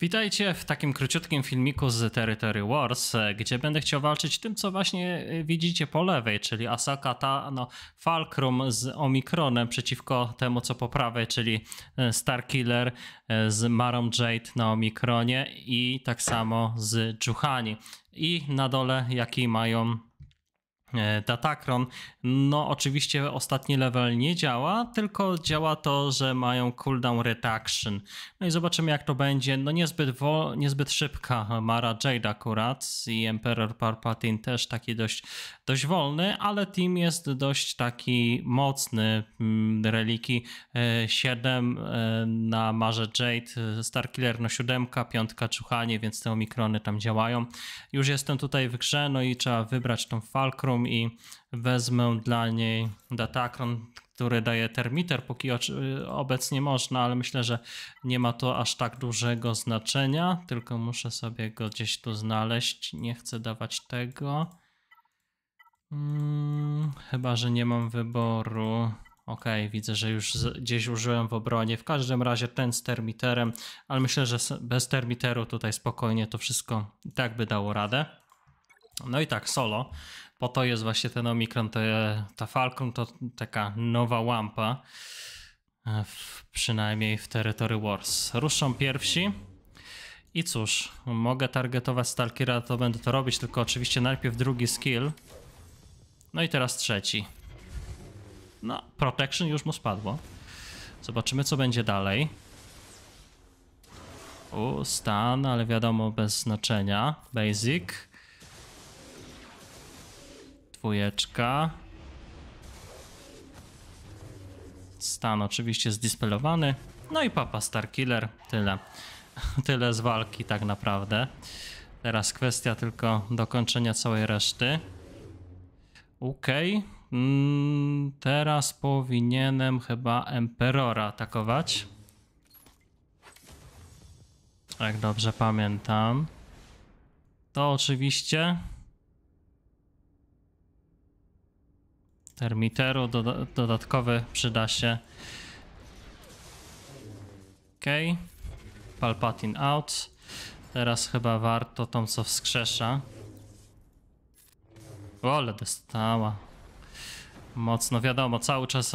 Witajcie w takim króciutkim filmiku z Territory Wars, e, gdzie będę chciał walczyć tym, co właśnie e, widzicie po lewej, czyli Asaka Tano Falkrum z Omikronem przeciwko temu, co po prawej, czyli e, Starkiller z Marą Jade na Omikronie i tak samo z Juhani. I na dole, jaki mają Datacron. E, no, oczywiście ostatni level nie działa, tylko działa to, że mają cooldown reduction. No i zobaczymy, jak to będzie. No, niezbyt, wo- niezbyt szybka Mara Jade akurat i Emperor Palpatine też taki dość, dość wolny, ale team jest dość taki mocny. Mm, reliki 7 e, e, na Marze Jade, Starkiller no 7, 5 czuchanie, więc te omikrony tam działają. Już jestem tutaj w grze, no i trzeba wybrać tą Falkrum i wezmę dla niej datacron, który daje termiter, póki obecnie można, ale myślę, że nie ma to aż tak dużego znaczenia, tylko muszę sobie go gdzieś tu znaleźć. Nie chcę dawać tego. Hmm, chyba, że nie mam wyboru. OK, widzę, że już gdzieś użyłem w obronie. W każdym razie ten z termiterem, ale myślę, że bez termiteru tutaj spokojnie to wszystko i tak by dało radę. No i tak, solo po to jest właśnie ten Omikron, te, ta Falcon to taka nowa łampa, e, w, przynajmniej w Territory Wars. Ruszą pierwsi. I cóż, mogę targetować Stalkera, to będę to robić, tylko oczywiście najpierw drugi skill. No i teraz trzeci. No, protection już mu spadło. Zobaczymy, co będzie dalej. U, stan, ale wiadomo, bez znaczenia. Basic. Dwójeczka. Stan oczywiście zdispelowany. No i papa Starkiller. Tyle. Tyle z walki tak naprawdę. Teraz kwestia tylko dokończenia całej reszty. Okej. Okay. Mm, teraz powinienem chyba Emperora atakować. Jak dobrze pamiętam. To oczywiście termiteru dodatkowy przyda się. Ok. Palpatine out. Teraz chyba warto tą, co wskrzesza. O, dostała. Mocno wiadomo, cały czas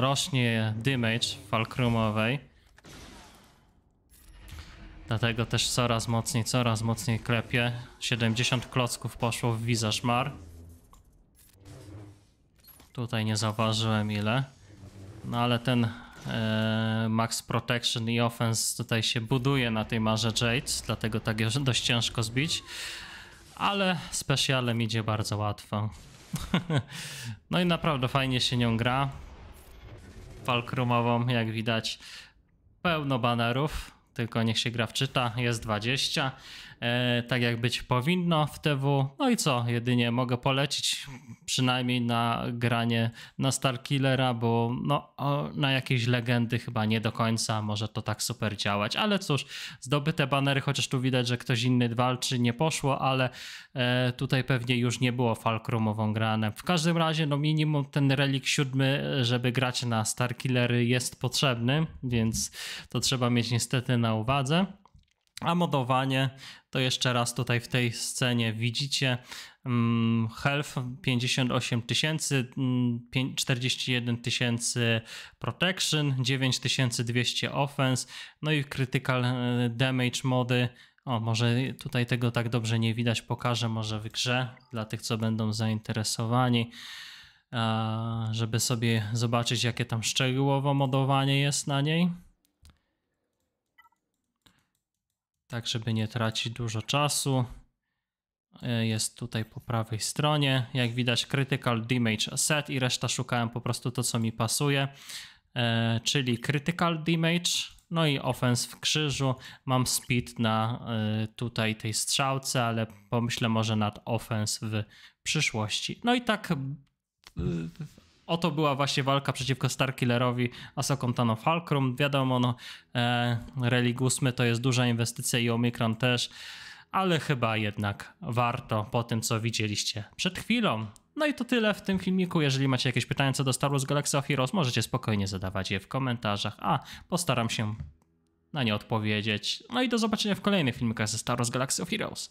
rośnie damage falkrumowej. Dlatego też coraz mocniej, coraz mocniej klepie. 70 klocków poszło w wizażmar. mar. Tutaj nie zauważyłem ile. No ale ten e, max protection i offense tutaj się buduje na tej marze Jade, dlatego tak dość ciężko zbić. Ale specjalem idzie bardzo łatwo. no i naprawdę fajnie się nią gra. Falkrumową, jak widać, pełno banerów, tylko niech się gra wczyta, jest 20. E, tak jak być powinno w TW. No i co, jedynie mogę polecić przynajmniej na granie na Starkillera, bo no, na jakieś legendy chyba nie do końca może to tak super działać. Ale cóż, zdobyte banery, chociaż tu widać, że ktoś inny walczy, nie poszło, ale e, tutaj pewnie już nie było falkrumową grane. W każdym razie, no minimum ten relik siódmy, żeby grać na Starkillery jest potrzebny, więc to trzeba mieć niestety na uwadze. A modowanie to jeszcze raz tutaj w tej scenie widzicie. Mm, health 58 tysięcy, 41 mm, tysięcy protection, 9200 offense, no i critical e, damage mody. O, może tutaj tego tak dobrze nie widać, pokażę może w grze dla tych, co będą zainteresowani, żeby sobie zobaczyć, jakie tam szczegółowo modowanie jest na niej. tak żeby nie tracić dużo czasu. E, jest tutaj po prawej stronie. Jak widać Critical Damage Set i reszta szukałem po prostu to co mi pasuje, e, czyli Critical Damage, no i Offense w krzyżu. Mam speed na e, tutaj tej strzałce, ale pomyślę może nad Offense w przyszłości. No i tak oto była właśnie walka przeciwko Starkillerowi Tano Falcrum. Wiadomo, no, e, Relic 8 to jest duża inwestycja i Omikron też, ale chyba jednak warto po tym, co widzieliście przed chwilą. No i to tyle w tym filmiku. Jeżeli macie jakieś pytania co do Star Wars Galaxy of Heroes, możecie spokojnie zadawać je w komentarzach, a postaram się na nie odpowiedzieć. No i do zobaczenia w kolejnych filmikach ze Star Wars Galaxy of Heroes.